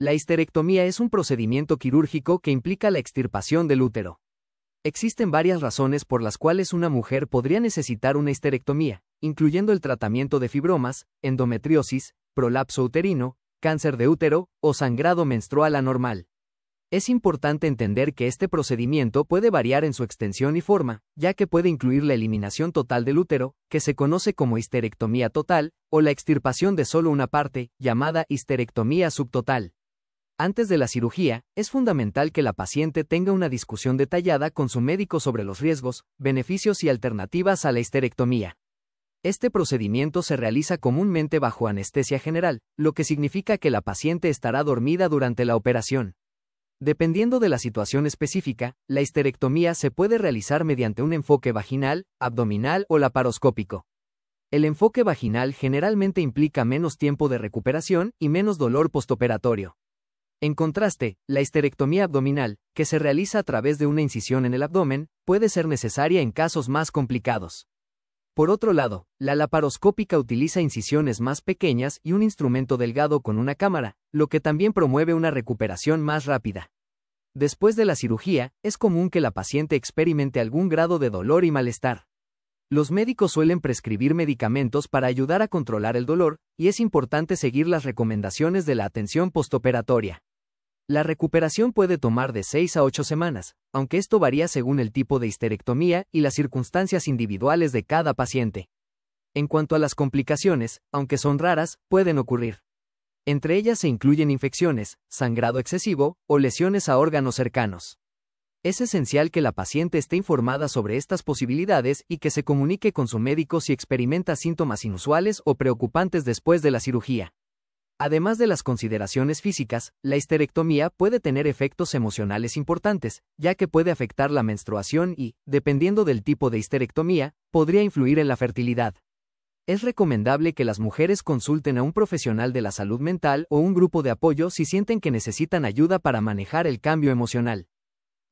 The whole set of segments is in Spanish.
La histerectomía es un procedimiento quirúrgico que implica la extirpación del útero. Existen varias razones por las cuales una mujer podría necesitar una histerectomía, incluyendo el tratamiento de fibromas, endometriosis, prolapso uterino, cáncer de útero o sangrado menstrual anormal. Es importante entender que este procedimiento puede variar en su extensión y forma, ya que puede incluir la eliminación total del útero, que se conoce como histerectomía total, o la extirpación de solo una parte, llamada histerectomía subtotal. Antes de la cirugía, es fundamental que la paciente tenga una discusión detallada con su médico sobre los riesgos, beneficios y alternativas a la histerectomía. Este procedimiento se realiza comúnmente bajo anestesia general, lo que significa que la paciente estará dormida durante la operación. Dependiendo de la situación específica, la histerectomía se puede realizar mediante un enfoque vaginal, abdominal o laparoscópico. El enfoque vaginal generalmente implica menos tiempo de recuperación y menos dolor postoperatorio. En contraste, la histerectomía abdominal, que se realiza a través de una incisión en el abdomen, puede ser necesaria en casos más complicados. Por otro lado, la laparoscópica utiliza incisiones más pequeñas y un instrumento delgado con una cámara, lo que también promueve una recuperación más rápida. Después de la cirugía, es común que la paciente experimente algún grado de dolor y malestar. Los médicos suelen prescribir medicamentos para ayudar a controlar el dolor, y es importante seguir las recomendaciones de la atención postoperatoria. La recuperación puede tomar de 6 a 8 semanas, aunque esto varía según el tipo de histerectomía y las circunstancias individuales de cada paciente. En cuanto a las complicaciones, aunque son raras, pueden ocurrir. Entre ellas se incluyen infecciones, sangrado excesivo o lesiones a órganos cercanos. Es esencial que la paciente esté informada sobre estas posibilidades y que se comunique con su médico si experimenta síntomas inusuales o preocupantes después de la cirugía. Además de las consideraciones físicas, la histerectomía puede tener efectos emocionales importantes, ya que puede afectar la menstruación y, dependiendo del tipo de histerectomía, podría influir en la fertilidad. Es recomendable que las mujeres consulten a un profesional de la salud mental o un grupo de apoyo si sienten que necesitan ayuda para manejar el cambio emocional.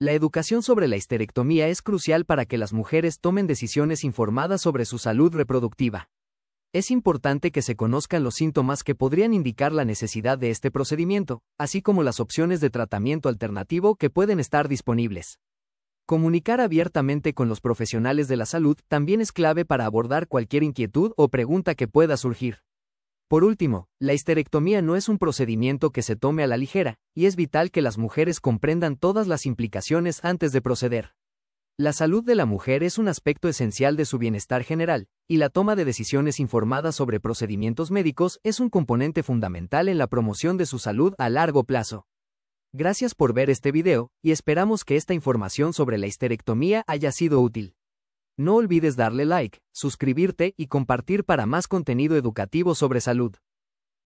La educación sobre la histerectomía es crucial para que las mujeres tomen decisiones informadas sobre su salud reproductiva es importante que se conozcan los síntomas que podrían indicar la necesidad de este procedimiento, así como las opciones de tratamiento alternativo que pueden estar disponibles. Comunicar abiertamente con los profesionales de la salud también es clave para abordar cualquier inquietud o pregunta que pueda surgir. Por último, la histerectomía no es un procedimiento que se tome a la ligera, y es vital que las mujeres comprendan todas las implicaciones antes de proceder. La salud de la mujer es un aspecto esencial de su bienestar general, y la toma de decisiones informadas sobre procedimientos médicos es un componente fundamental en la promoción de su salud a largo plazo. Gracias por ver este video, y esperamos que esta información sobre la histerectomía haya sido útil. No olvides darle like, suscribirte y compartir para más contenido educativo sobre salud.